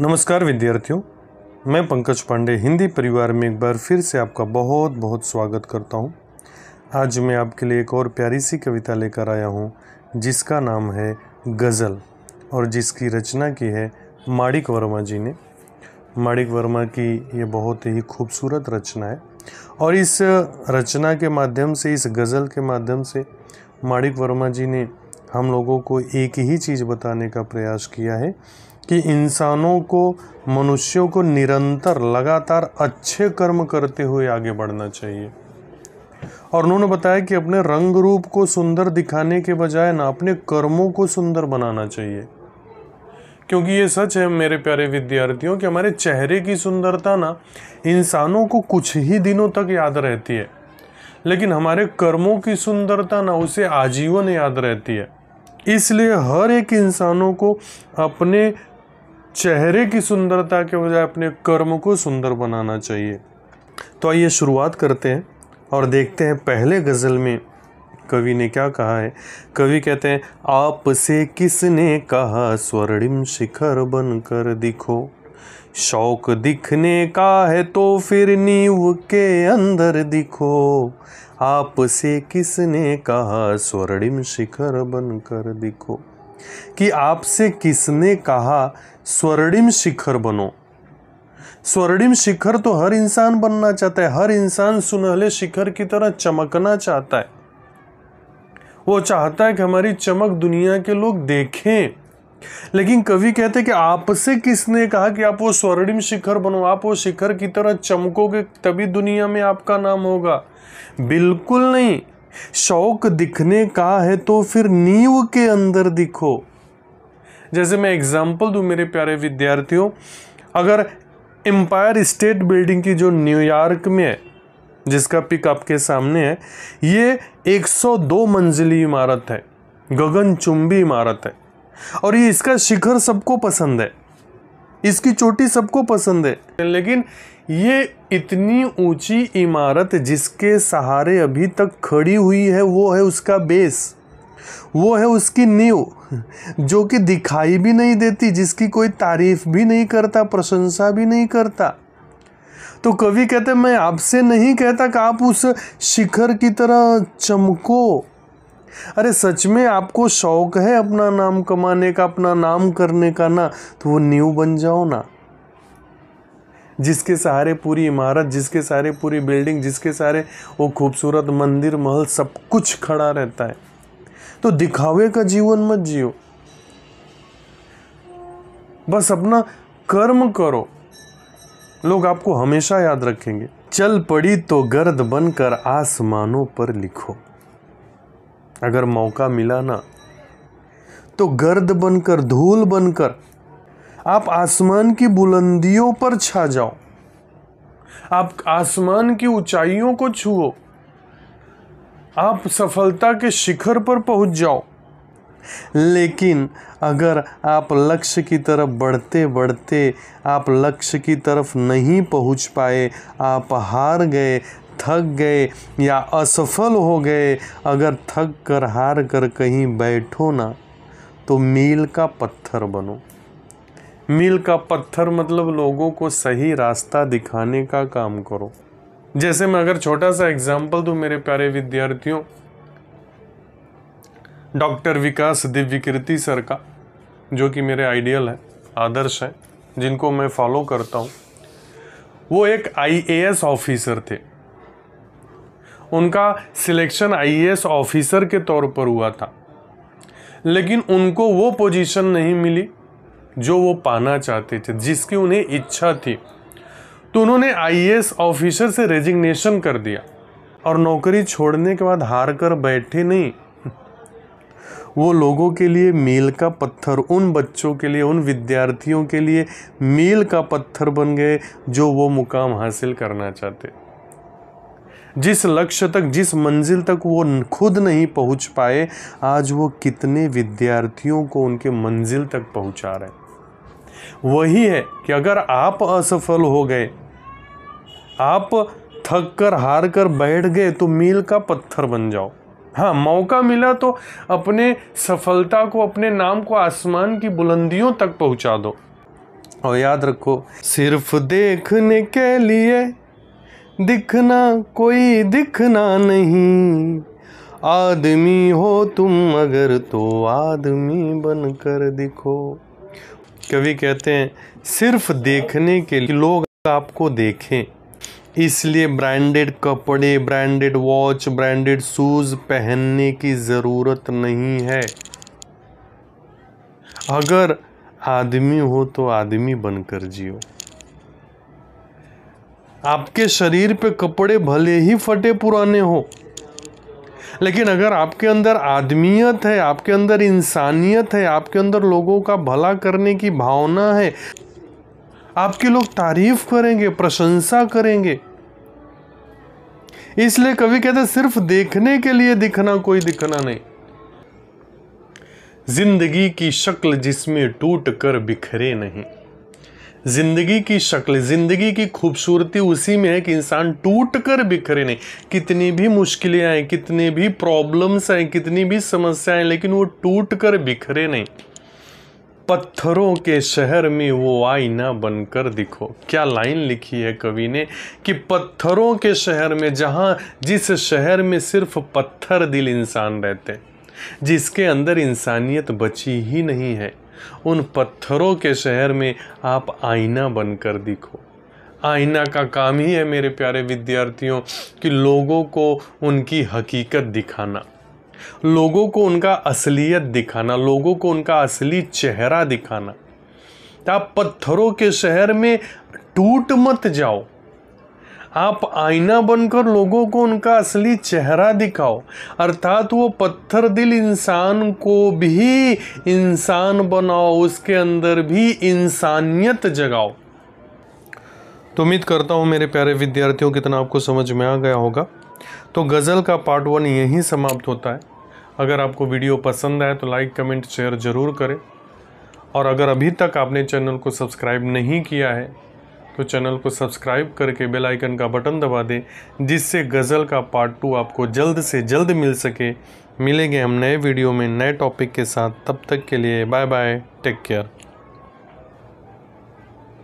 नमस्कार विद्यार्थियों मैं पंकज पांडे हिंदी परिवार में एक बार फिर से आपका बहुत बहुत स्वागत करता हूं। आज मैं आपके लिए एक और प्यारी सी कविता लेकर आया हूं, जिसका नाम है गज़ल और जिसकी रचना की है माणिक वर्मा जी ने माणिक वर्मा की ये बहुत ही खूबसूरत रचना है और इस रचना के माध्यम से इस गज़ल के माध्यम से माणिक वर्मा जी ने हम लोगों को एक ही चीज़ बताने का प्रयास किया है कि इंसानों को मनुष्यों को निरंतर लगातार अच्छे कर्म करते हुए आगे बढ़ना चाहिए और उन्होंने बताया कि अपने रंग रूप को सुंदर दिखाने के बजाय ना अपने कर्मों को सुंदर बनाना चाहिए क्योंकि ये सच है मेरे प्यारे विद्यार्थियों कि हमारे चेहरे की सुंदरता ना इंसानों को कुछ ही दिनों तक याद रहती है लेकिन हमारे कर्मों की सुंदरता ना उसे आजीवन याद रहती है इसलिए हर एक इंसानों को अपने चेहरे की सुंदरता के बजाय अपने कर्म को सुंदर बनाना चाहिए तो आइए शुरुआत करते हैं और देखते हैं पहले गज़ल में कवि ने क्या कहा है कवि कहते हैं आपसे किसने कहा स्वर्णिम शिखर बनकर दिखो शौक दिखने का है तो फिर नींव के अंदर दिखो आपसे किसने कहा स्वर्णिम शिखर बनकर दिखो कि आपसे किसने कहा स्वर्णिम शिखर बनो स्वर्णिम शिखर तो हर इंसान बनना चाहता है हर इंसान सुनहले शिखर की तरह चमकना चाहता है वो चाहता है कि हमारी चमक दुनिया के लोग देखें लेकिन कवि कहते हैं कि आपसे किसने कहा कि आप वो स्वर्णिम शिखर बनो आप वो शिखर की तरह चमकोगे तभी दुनिया में आपका नाम होगा बिल्कुल नहीं शौक दिखने का है तो फिर नींव के अंदर दिखो जैसे मैं एग्जाम्पल दूं मेरे प्यारे विद्यार्थियों अगर एम्पायर स्टेट बिल्डिंग की जो न्यूयॉर्क में है जिसका पिक आपके सामने है ये 102 मंजिली इमारत है गगनचुंबी इमारत है और ये इसका शिखर सबको पसंद है इसकी चोटी सबको पसंद है लेकिन ये इतनी ऊंची इमारत जिसके सहारे अभी तक खड़ी हुई है वो है उसका बेस वो है उसकी नींव जो कि दिखाई भी नहीं देती जिसकी कोई तारीफ भी नहीं करता प्रशंसा भी नहीं करता तो कवि कहते मैं आपसे नहीं कहता कि आप उस शिखर की तरह चमको अरे सच में आपको शौक है अपना नाम कमाने का अपना नाम करने का ना तो वो न्यू बन जाओ ना जिसके सहारे पूरी इमारत जिसके सहारे पूरी बिल्डिंग जिसके सहारे वो खूबसूरत मंदिर महल सब कुछ खड़ा रहता है तो दिखावे का जीवन मत जियो बस अपना कर्म करो लोग आपको हमेशा याद रखेंगे चल पड़ी तो गर्द बनकर आसमानों पर लिखो अगर मौका मिला ना तो गर्द बनकर धूल बनकर आप आसमान की बुलंदियों पर छा जाओ आप आसमान की ऊंचाइयों को छुओ आप सफलता के शिखर पर पहुंच जाओ लेकिन अगर आप लक्ष्य की तरफ बढ़ते बढ़ते आप लक्ष्य की तरफ नहीं पहुंच पाए आप हार गए थक गए या असफल हो गए अगर थक कर हार कर कहीं बैठो ना तो मील का पत्थर बनो मील का पत्थर मतलब लोगों को सही रास्ता दिखाने का काम करो जैसे मैं अगर छोटा सा एग्जाम्पल दूँ मेरे प्यारे विद्यार्थियों डॉक्टर विकास कृति सर का जो कि मेरे आइडियल है आदर्श है जिनको मैं फॉलो करता हूँ वो एक आईएएस ऑफिसर थे उनका सिलेक्शन आईएएस ऑफिसर के तौर पर हुआ था लेकिन उनको वो पोजीशन नहीं मिली जो वो पाना चाहते थे जिसकी उन्हें इच्छा थी तो उन्होंने आईएएस ऑफिसर से रेजिग्नेशन कर दिया और नौकरी छोड़ने के बाद हार कर बैठे नहीं वो लोगों के लिए मील का पत्थर उन बच्चों के लिए उन विद्यार्थियों के लिए मील का पत्थर बन गए जो वो मुकाम हासिल करना चाहते जिस लक्ष्य तक जिस मंजिल तक वो खुद नहीं पहुंच पाए आज वो कितने विद्यार्थियों को उनके मंजिल तक पहुंचा रहे वही है कि अगर आप असफल हो गए आप थक कर हार कर बैठ गए तो मील का पत्थर बन जाओ हाँ मौका मिला तो अपने सफलता को अपने नाम को आसमान की बुलंदियों तक पहुंचा दो और याद रखो सिर्फ देखने के लिए दिखना कोई दिखना नहीं आदमी हो तुम अगर तो आदमी बनकर दिखो कवि कहते हैं सिर्फ देखने के लिए लोग आपको देखें इसलिए ब्रांडेड कपड़े ब्रांडेड वॉच ब्रांडेड शूज़ पहनने की ज़रूरत नहीं है अगर आदमी हो तो आदमी बनकर जियो आपके शरीर पे कपड़े भले ही फटे पुराने हो लेकिन अगर आपके अंदर आदमियत है आपके अंदर इंसानियत है आपके अंदर लोगों का भला करने की भावना है आपके लोग तारीफ करेंगे प्रशंसा करेंगे इसलिए कवि कहते सिर्फ देखने के लिए दिखना कोई दिखना नहीं जिंदगी की शक्ल जिसमें टूट कर बिखरे नहीं ज़िंदगी की शक्ल ज़िंदगी की खूबसूरती उसी में है कि इंसान टूट कर बिखरे नहीं कितनी भी मुश्किलें आएँ कितनी भी प्रॉब्लम्स आएँ कितनी भी समस्याएं लेकिन वो टूट कर बिखरे नहीं पत्थरों के शहर में वो आईना बनकर दिखो क्या लाइन लिखी है कवि ने कि पत्थरों के शहर में जहाँ जिस शहर में सिर्फ पत्थर दिल इंसान रहते जिसके अंदर इंसानियत बची ही नहीं है उन पत्थरों के शहर में आप आईना बनकर दिखो आईना का काम ही है मेरे प्यारे विद्यार्थियों कि लोगों को उनकी हकीकत दिखाना लोगों को उनका असलियत दिखाना लोगों को उनका असली चेहरा दिखाना आप पत्थरों के शहर में टूट मत जाओ आप आईना बनकर लोगों को उनका असली चेहरा दिखाओ अर्थात वो पत्थर दिल इंसान को भी इंसान बनाओ उसके अंदर भी इंसानियत जगाओ तो उम्मीद करता हूँ मेरे प्यारे विद्यार्थियों कितना आपको समझ में आ गया होगा तो गज़ल का पार्ट वन यहीं समाप्त होता है अगर आपको वीडियो पसंद आए तो लाइक कमेंट शेयर ज़रूर करें और अगर अभी तक आपने चैनल को सब्सक्राइब नहीं किया है तो चैनल को सब्सक्राइब करके बेल आइकन का बटन दबा दें जिससे गज़ल का पार्ट टू आपको जल्द से जल्द मिल सके मिलेंगे हम नए वीडियो में नए टॉपिक के साथ तब तक के लिए बाय बाय टेक केयर